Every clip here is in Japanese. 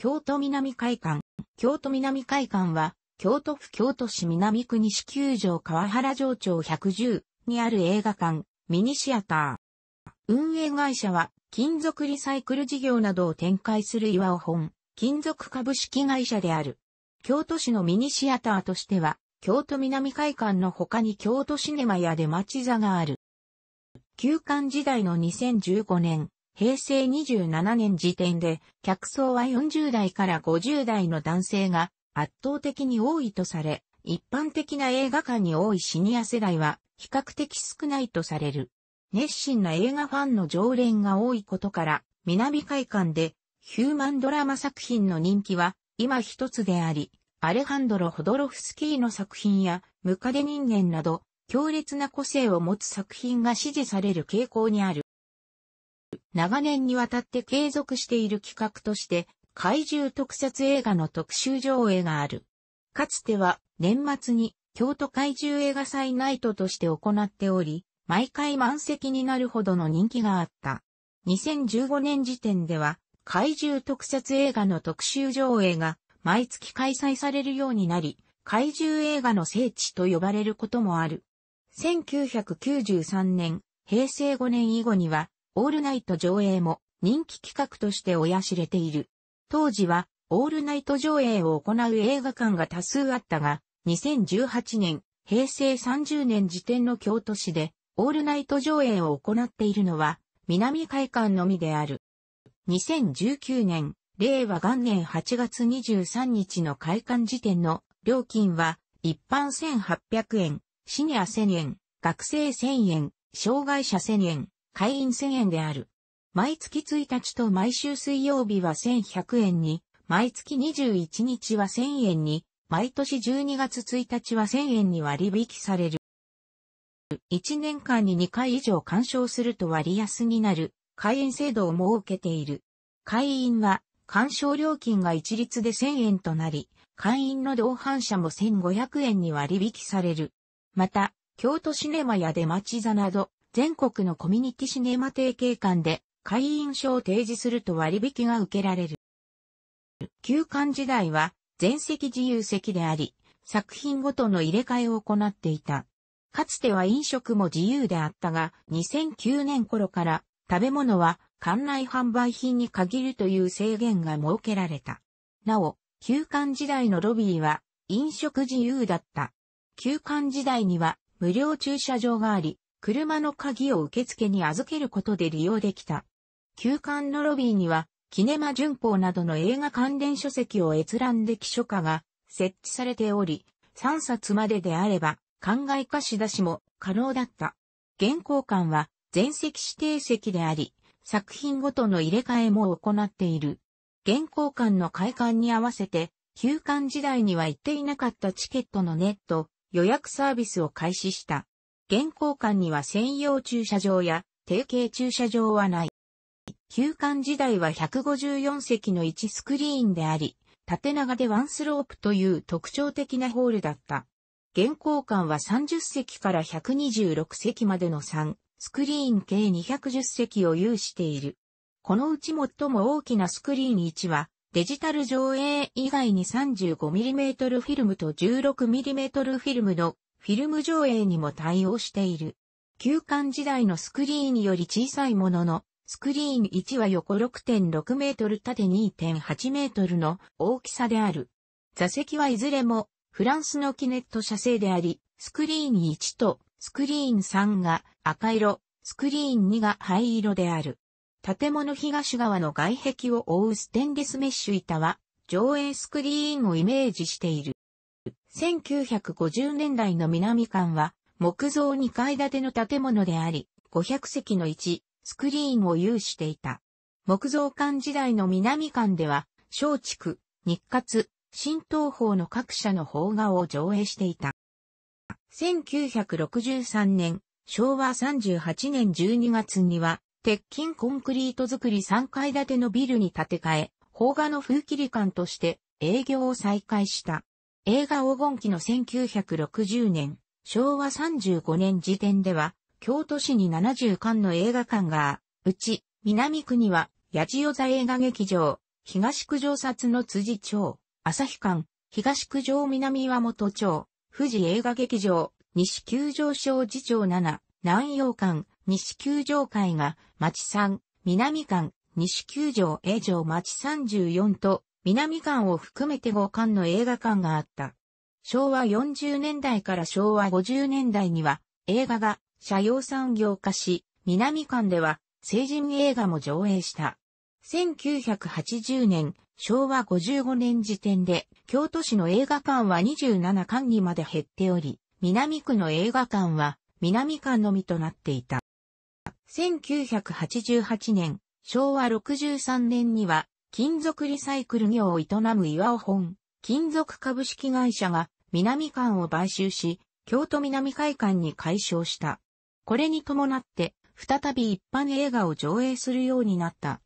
京都南会館。京都南会館は、京都府京都市南区西九条川原城町110にある映画館、ミニシアター。運営会社は、金属リサイクル事業などを展開する岩尾本、金属株式会社である。京都市のミニシアターとしては、京都南会館の他に京都シネマや出町座がある。旧館時代の2015年、平成27年時点で、客層は40代から50代の男性が圧倒的に多いとされ、一般的な映画館に多いシニア世代は比較的少ないとされる。熱心な映画ファンの常連が多いことから、南海館でヒューマンドラマ作品の人気は今一つであり、アレハンドロ・ホドロフスキーの作品やムカデ人間など強烈な個性を持つ作品が支持される傾向にある。長年にわたって継続している企画として、怪獣特撮映画の特集上映がある。かつては、年末に京都怪獣映画祭ナイトとして行っており、毎回満席になるほどの人気があった。2015年時点では、怪獣特撮映画の特集上映が毎月開催されるようになり、怪獣映画の聖地と呼ばれることもある。1993年、平成5年以後には、オールナイト上映も人気企画として親知れている。当時は、オールナイト上映を行う映画館が多数あったが、2018年、平成30年時点の京都市で、オールナイト上映を行っているのは、南海館のみである。2019年、令和元年8月23日の開館時点の料金は、一般1800円、シニア1000円、学生1000円、障害者1000円、会員1000円である。毎月1日と毎週水曜日は1100円に、毎月21日は1000円に、毎年12月1日は1000円に割引される。1年間に2回以上干渉すると割安になる会員制度を設けている。会員は干渉料金が一律で1000円となり、会員の同伴者も1500円に割引される。また、京都シネマや出町座など、全国のコミュニティシネマ提携館で会員証を提示すると割引が受けられる。休館時代は全席自由席であり、作品ごとの入れ替えを行っていた。かつては飲食も自由であったが、2009年頃から食べ物は館内販売品に限るという制限が設けられた。なお、休館時代のロビーは飲食自由だった。休館時代には無料駐車場があり、車の鍵を受付に預けることで利用できた。旧館のロビーには、キネマ巡報などの映画関連書籍を閲覧でき書化が設置されており、3冊までであれば、考え貸し出しも可能だった。現行館は全席指定席であり、作品ごとの入れ替えも行っている。現行館の開館に合わせて、休館時代には行っていなかったチケットのネット予約サービスを開始した。現行館には専用駐車場や定型駐車場はない。旧館時代は154席の1スクリーンであり、縦長でワンスロープという特徴的なホールだった。現行館は30席から126席までの3、スクリーン計210席を有している。このうち最も大きなスクリーン1は、デジタル上映以外に 35mm フィルムと 16mm フィルムのフィルム上映にも対応している。旧館時代のスクリーンより小さいものの、スクリーン1は横6.6メートル縦2.8メートルの大きさである。座席はいずれもフランスのキネット社製であり、スクリーン1とスクリーン3が赤色、スクリーン2が灰色である。建物東側の外壁を覆うステンレスメッシュ板は上映スクリーンをイメージしている。1950年代の南館は、木造2階建ての建物であり、500席の1、スクリーンを有していた。木造館時代の南館では、松竹、日活、新東宝の各社の邦画を上映していた。1963年、昭和38年12月には、鉄筋コンクリート作り3階建てのビルに建て替え、邦画の風切り館として営業を再開した。映画黄金期の1960年、昭和35年時点では、京都市に70館の映画館が、うち、南区には、八千代座映画劇場、東九条札の辻町、旭館、東九条南岩本町、富士映画劇場、西九条小次町7、南洋館、西九条会が、町3、南館、西九条 A 城町34と、南館を含めて5館の映画館があった。昭和40年代から昭和50年代には映画が社用産業化し、南館では成人映画も上映した。1980年、昭和55年時点で、京都市の映画館は27館にまで減っており、南区の映画館は南館のみとなっていた。1988年、昭和63年には金属リサイクル業を営む岩尾本、金属株式会社が南館を買収し、京都南海館に改称した。これに伴って、再び一般映画を上映するようになった。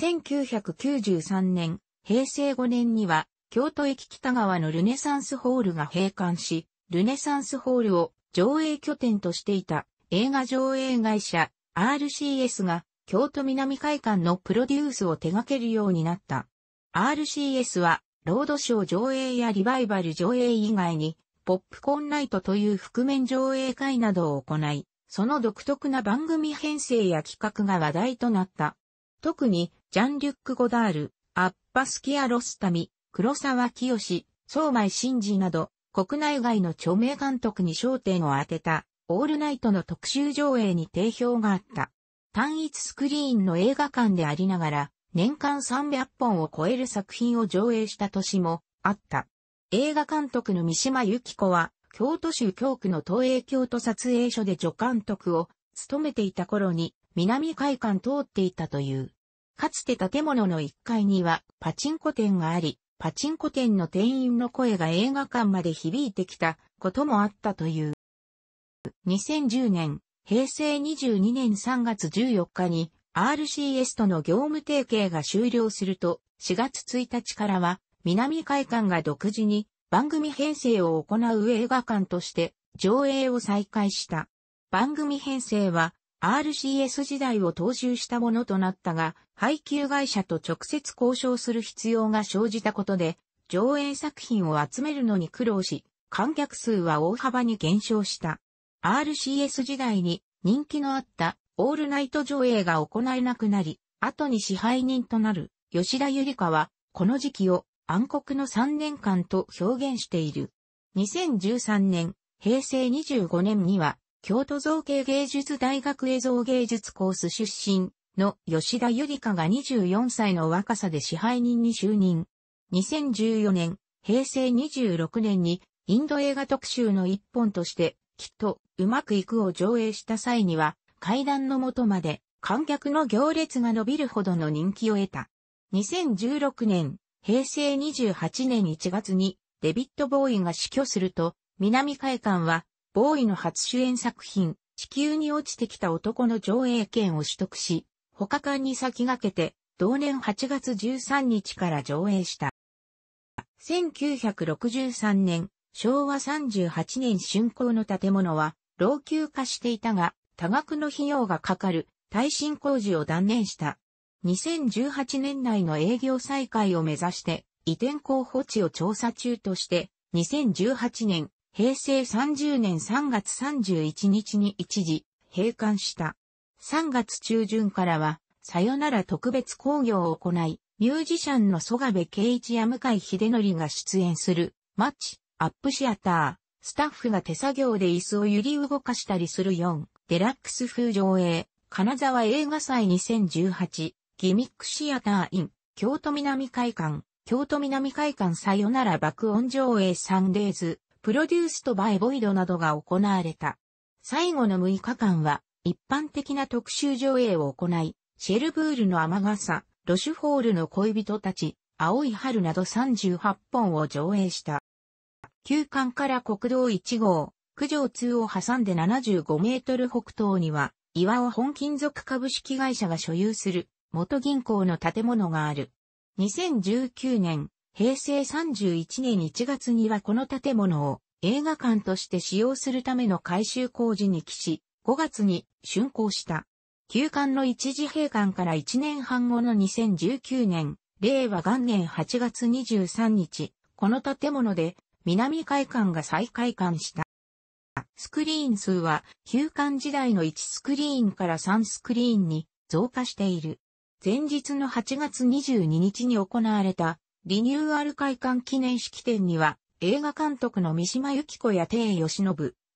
1993年、平成5年には、京都駅北側のルネサンスホールが閉館し、ルネサンスホールを上映拠点としていた映画上映会社 RCS が京都南海館のプロデュースを手掛けるようになった。RCS は、ロードショー上映やリバイバル上映以外に、ポップコーンナイトという覆面上映会などを行い、その独特な番組編成や企画が話題となった。特に、ジャン・リュック・ゴダール、アッパスキア・ロスタミ、黒沢清、相前真治など、国内外の著名監督に焦点を当てた、オールナイトの特集上映に定評があった。単一スクリーンの映画館でありながら、年間300本を超える作品を上映した年もあった。映画監督の三島由紀子は、京都市京区の東映京都撮影所で助監督を務めていた頃に、南海館通っていたという。かつて建物の1階にはパチンコ店があり、パチンコ店の店員の声が映画館まで響いてきたこともあったという。2010年、平成22年3月14日に RCS との業務提携が終了すると、4月1日からは、南海館が独自に番組編成を行う映画館として上映を再開した。番組編成は RCS 時代を踏襲したものとなったが、配給会社と直接交渉する必要が生じたことで、上映作品を集めるのに苦労し、観客数は大幅に減少した。RCS 時代に人気のあったオールナイト上映が行えなくなり、後に支配人となる吉田ゆりかは、この時期を暗黒の3年間と表現している。2013年、平成25年には、京都造形芸術大学映像芸術コース出身の吉田ゆりかが24歳の若さで支配人に就任。2014年、平成26年にインド映画特集の一本としてきっとうまくいくを上映した際には、階段の元まで観客の行列が伸びるほどの人気を得た。2016年、平成28年1月にデビット・ボーイが死去すると、南海館は、ボーイの初主演作品、地球に落ちてきた男の上映権を取得し、他館に先駆けて、同年8月13日から上映した。1963年、昭和38年竣工の建物は老朽化していたが、多額の費用がかかる耐震工事を断念した。2018年内の営業再開を目指して移転候補地を調査中として、2018年、平成30年3月31日に一時、閉館した。3月中旬からは、さよなら特別工業を行い、ミュージシャンの曽我部圭一や向井秀則が出演する、マッチ、アップシアター、スタッフが手作業で椅子を揺り動かしたりする4、デラックス風上映、金沢映画祭2018、ギミックシアターイン、京都南会館、京都南会館さよなら爆音上映サンデーズ、プロデュースとバイボイドなどが行われた。最後の6日間は、一般的な特集上映を行い、シェルブールの雨傘、ロシュフォールの恋人たち、青い春など38本を上映した。旧館から国道1号、九条2を挟んで75メートル北東には、岩尾本金属株式会社が所有する元銀行の建物がある。2019年、平成31年1月にはこの建物を映画館として使用するための改修工事に帰し、5月に竣工した。旧館の一時閉館から1年半後の2019年、令和元年8月23日、この建物で南海館が再開館した。スクリーン数は、休館時代の1スクリーンから3スクリーンに増加している。前日の8月22日に行われたリニューアル開館記念式典には映画監督の三島由紀子や定義信、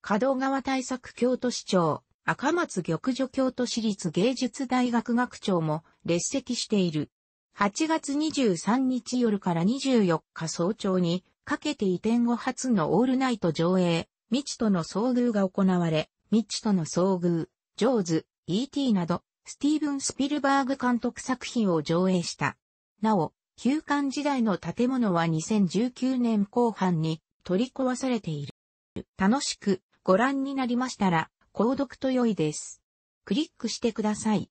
角川対策京都市長、赤松玉女京都市立芸術大学学長も列席している。8月23日夜から24日早朝にかけて移転後初のオールナイト上映、未知との遭遇が行われ、未知との遭遇、ジョーズ、E.T. など、スティーブン・スピルバーグ監督作品を上映した。なお、休館時代の建物は2019年後半に取り壊されている。楽しくご覧になりましたら、購読と良いです。クリックしてください。